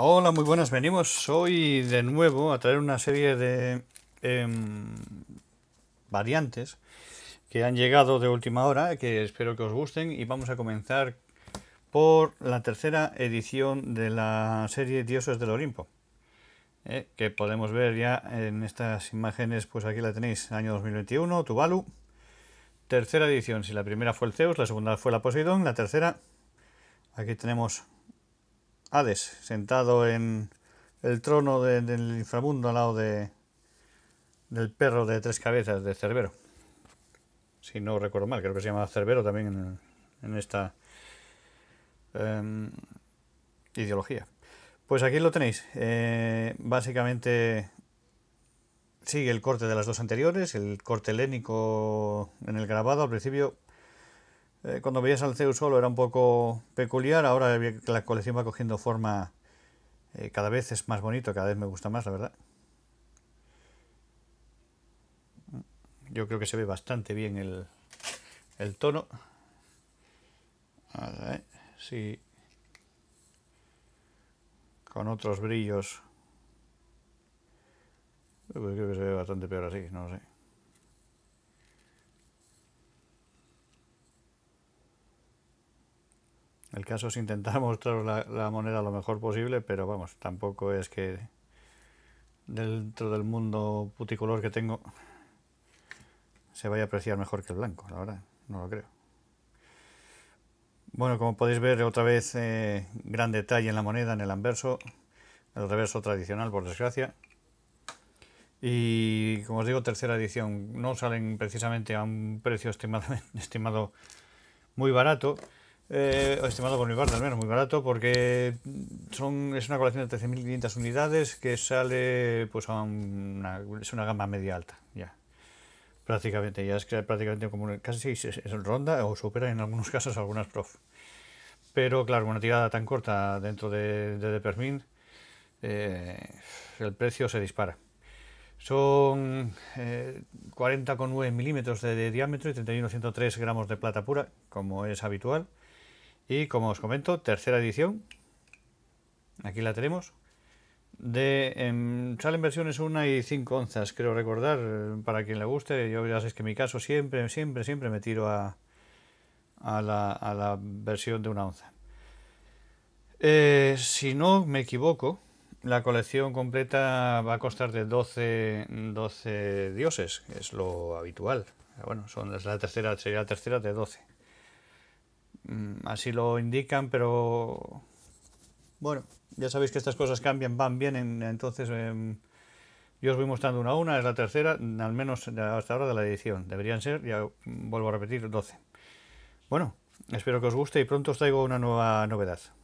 Hola, muy buenas, venimos hoy de nuevo a traer una serie de em, variantes que han llegado de última hora, que espero que os gusten y vamos a comenzar por la tercera edición de la serie Dioses del Olimpo, eh, que podemos ver ya en estas imágenes, pues aquí la tenéis, año 2021, Tuvalu, tercera edición, si la primera fue el Zeus, la segunda fue la Poseidón, la tercera, aquí tenemos Hades, sentado en el trono del inframundo al lado de, del perro de tres cabezas de Cerbero. Si no recuerdo mal, creo que se llama Cerbero también en, esta em, ideología. Pues aquí lo tenéis. Eh, básicamente sigue el corte de las dos anteriores, el corte helénico en el grabado al principio eh, cuando veías al Zeus solo era un poco peculiar, ahora la colección va cogiendo forma, eh, cada vez es más bonito, cada vez me gusta más, la verdad. Yo creo que se ve bastante bien el, el tono. A ver, sí. Con otros brillos. Creo que se ve bastante peor así, no lo sé. El caso es intentar mostrar la, moneda lo mejor posible, pero vamos, tampoco es que dentro del mundo puticolor que tengo se vaya a apreciar mejor que el blanco, la verdad, no lo creo. Bueno, como podéis ver, otra vez eh, gran detalle en la moneda, en el anverso, el reverso tradicional, por desgracia. Y como os digo, tercera edición, no salen precisamente a un precio estimado estimado muy barato, eh, estimado por mi al menos muy barato, porque son, es una colección de 13.500 unidades que sale, pues, a una, es una gama media alta, ya. Prácticamente, ya es que prácticamente como casi es, es ronda o supera en algunos casos algunas prof. Pero claro, una tirada tan corta dentro de, de, eh, el precio se dispara. Son 40,9 eh, milímetros de, de, diámetro y 31,103 gramos de plata pura, como es habitual. Y como os comento, tercera edición. Aquí la tenemos. De, em, en, salen versiones 1 y 5 onzas, creo recordar, para quien le guste. Yo ya sé que en mi caso siempre, siempre, siempre me tiro a, la, versión de una onza. Eh, si no me equivoco, la colección completa va a costar de 12, 12 dioses, que es lo habitual. Bueno, son, la tercera, sería la tercera de 12. Mm, así lo indican, pero bueno, ya sabéis que estas cosas cambian, van, bien, entonces em, yo os voy mostrando una a una, es la tercera, al menos hasta ahora de la edición, deberían ser, ya vuelvo a repetir, 12. Bueno, espero que os guste y pronto os traigo una nueva novedad.